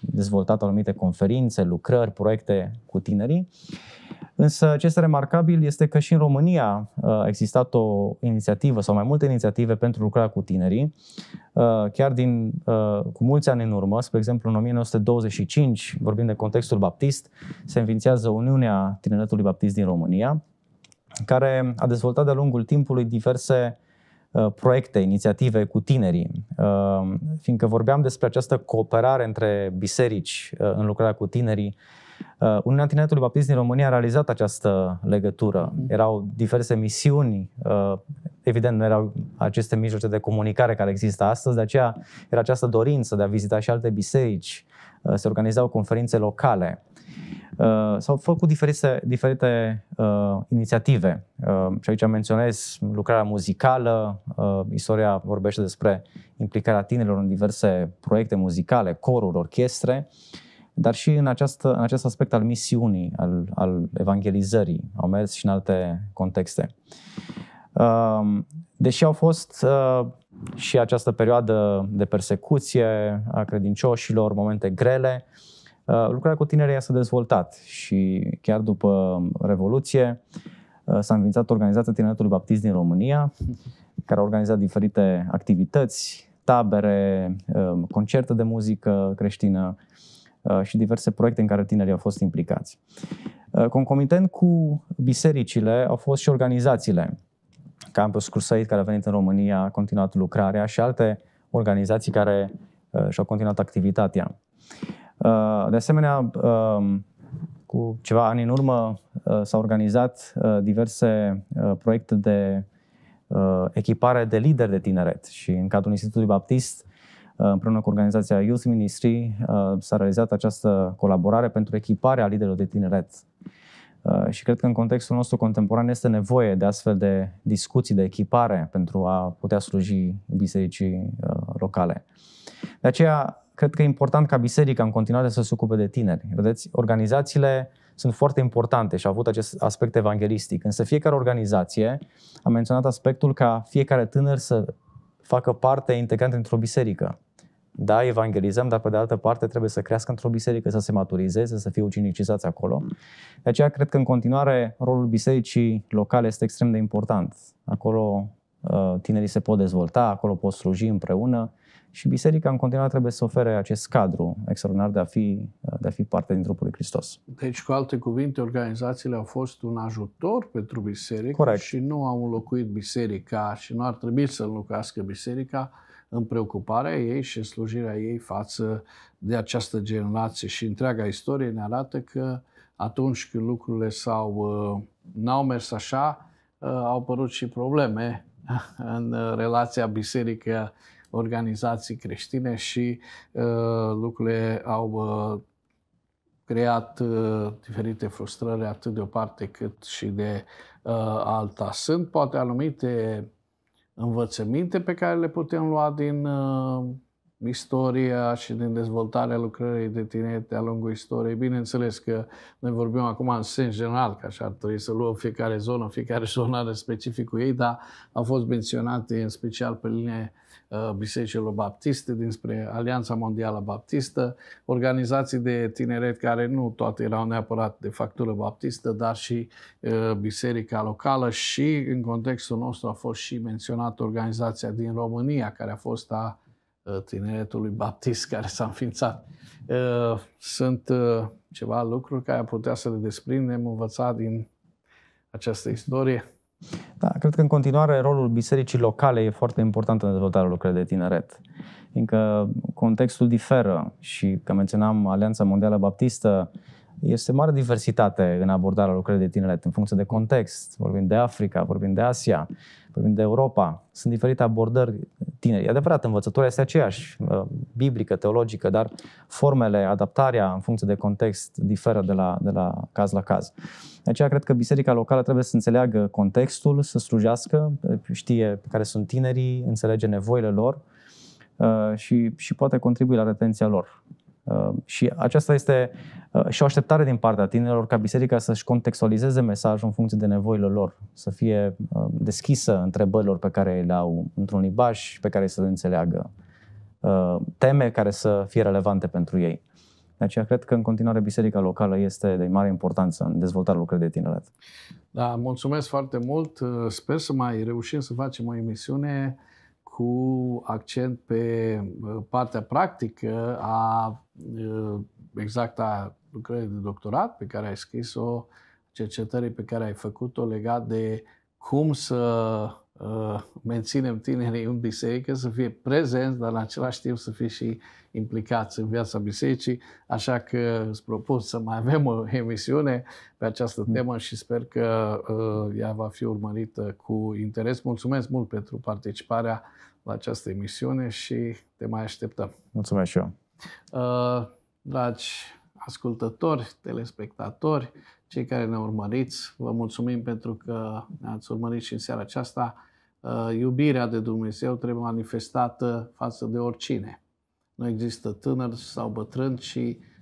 dezvoltat anumite conferințe, lucrări, proiecte cu tinerii. Însă ce este remarcabil este că și în România uh, a existat o inițiativă sau mai multe inițiative pentru lucrarea cu tinerii, uh, chiar din, uh, cu mulți ani în urmă, spre exemplu în 1925, vorbind de contextul baptist, se înființează Uniunea Tineretului Baptist din România, care a dezvoltat de-a lungul timpului diverse proiecte, inițiative cu tinerii, fiindcă vorbeam despre această cooperare între biserici în lucrarea cu tinerii, Uh, Uniunea Tineretului Baptist din România a realizat această legătură. Mm. Erau diverse misiuni, uh, evident nu erau aceste mijloace de comunicare care există astăzi, de aceea era această dorință de a vizita și alte biserici, uh, se organizau conferințe locale. Uh, s-au făcut diferite, diferite uh, inițiative uh, și aici menționez lucrarea muzicală, uh, istoria vorbește despre implicarea tinerilor în diverse proiecte muzicale, coruri, orchestre uh, dar și în, această, în acest aspect al misiunii, al, al evangelizării. Au mers și în alte contexte. Um, deși au fost uh, și această perioadă de persecuție a credincioșilor, momente grele, uh, lucrarea cu tinerii s-a dezvoltat și chiar după Revoluție uh, s-a înființat Organizația Tineretului Baptist din România, care a organizat diferite activități, tabere, um, concerte de muzică creștină, Uh, și diverse proiecte în care tinerii au fost implicați. Uh, concomitent cu bisericile au fost și organizațiile. Campus Crusade, care a venit în România, a continuat lucrarea și alte organizații care uh, și-au continuat activitatea. De asemenea, um, cu ceva ani în urmă s-au organizat diverse proiecte de echipare de lideri de tineret și în cadrul Institutului Baptist Uh, împreună cu organizația Youth Ministry uh, s-a realizat această colaborare pentru echiparea liderilor de tineret. Uh, și cred că în contextul nostru contemporan este nevoie de astfel de discuții, de echipare pentru a putea sluji bisericii locale. De aceea, cred că e important ca biserica în continuare să se ocupe de tineri. Vedeți, organizațiile sunt foarte importante și au avut acest aspect evangelistic. Însă fiecare organizație a menționat aspectul ca fiecare tânăr să facă parte integrantă într-o biserică da, evangelizăm, dar pe de altă parte trebuie să crească într-o biserică, să se maturizeze, să fie ucinicizați acolo. De aceea cred că în continuare rolul bisericii locale este extrem de important. Acolo uh, tinerii se pot dezvolta, acolo pot sluji împreună și biserica în continuare trebuie să ofere acest cadru extraordinar de a fi, uh, de a fi parte din trupul lui Hristos. Deci, cu alte cuvinte, organizațiile au fost un ajutor pentru biserică Corect. și nu au înlocuit biserica și nu ar trebui să înlocuiască biserica, în preocuparea ei și în slujirea ei față de această generație și întreaga istorie ne arată că atunci când lucrurile s-au, uh, n-au mers așa, uh, au apărut și probleme în relația biserică organizații creștine și uh, lucrurile au creat diferite frustrări atât de o parte cât și de alta. Sunt poate anumite învățăminte pe care le putem lua din uh, istoria și din dezvoltarea lucrării de tineri de-a lungul istoriei. Bineînțeles că noi vorbim acum în sens general, că așa ar trebui să luăm fiecare zonă, fiecare zonă are specificul ei, dar au fost menționate în special pe linie Uh, bisericilor baptiste, dinspre Alianța Mondială Baptistă, organizații de tineret care nu toate erau neapărat de factură baptistă, dar și uh, biserica locală și în contextul nostru a fost și menționată organizația din România, care a fost a uh, tineretului baptist care s-a înființat. Sunt ceva lucruri care putea să le desprindem, învăța din această istorie. Da, cred că în continuare rolul bisericii locale e foarte important în dezvoltarea lucrării de tineret. Fiindcă contextul diferă și, ca menționam, Alianța Mondială Baptistă este mare diversitate în abordarea lucrării de tineret, în funcție de context. Vorbim de Africa, vorbim de Asia, vorbim de Europa. Sunt diferite abordări tineri. E adevărat, învățătura este aceeași, uh, biblică, teologică, dar formele, adaptarea în funcție de context diferă de la, de la caz la caz. De aceea cred că biserica locală trebuie să înțeleagă contextul, să slujească, uh, știe care sunt tinerii, înțelege nevoile lor uh, și, și poate contribui la retenția lor. Uh, și aceasta este uh, și o așteptare din partea tinerilor ca biserica să-și contextualizeze mesajul în funcție de nevoile lor, să fie uh, deschisă întrebărilor pe care le au într-un limbaj pe care să le înțeleagă, teme care să fie relevante pentru ei. De aceea cred că în continuare biserica locală este de mare importanță în dezvoltarea lucrării de tineret. Da, mulțumesc foarte mult. Sper să mai reușim să facem o emisiune cu accent pe uh, partea practică a uh, exacta lucrării de doctorat pe care ai scris-o, cercetării pe care ai făcut-o legat de cum să uh, menținem tinerii în biserică, să fie prezenți, dar în același timp să fie și implicați în viața bisericii, așa că îți propun să mai avem o emisiune pe această mm. temă și sper că uh, ea va fi urmărită cu interes. Mulțumesc mult pentru participarea la această emisiune și te mai așteptăm. Mulțumesc și eu. Uh, dragi ascultători, telespectatori, cei care ne urmăriți, vă mulțumim pentru că ne-ați urmărit și în seara aceasta. Uh, iubirea de Dumnezeu trebuie manifestată față de oricine nu există tânăr sau bătrân, ci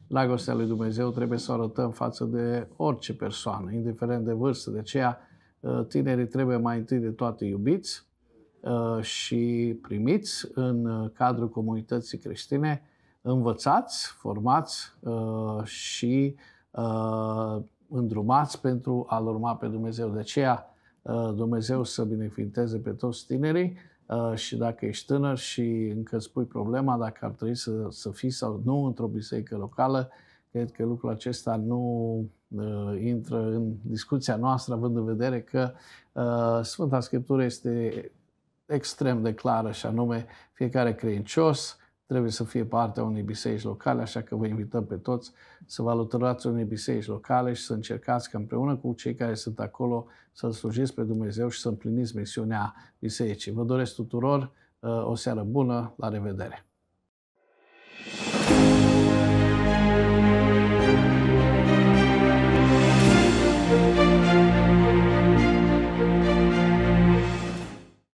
dragostea lui Dumnezeu trebuie să o arătăm față de orice persoană, indiferent de vârstă. De aceea, ă, tinerii trebuie mai întâi de toate iubiți ă, și primiți în cadrul comunității creștine, învățați, formați ă, și îndrumați pentru a-L urma pe Dumnezeu. De aceea, Dumnezeu să binecuvinteze pe toți tinerii Uh, și dacă ești tânăr și încă îți pui problema dacă ar trebui să, să fii sau nu într-o biserică locală, cred că lucrul acesta nu uh, intră în discuția noastră, având în vedere că uh, Sfânta Scriptură este extrem de clară și anume fiecare uh, trebuie să fie partea unei biserici locale, așa că vă invităm pe toți să vă alăturați unei biserici locale și să încercați că împreună cu cei care sunt acolo să-L slujiți pe Dumnezeu și să împliniți misiunea bisericii. Vă doresc tuturor uh, o seară bună, la revedere!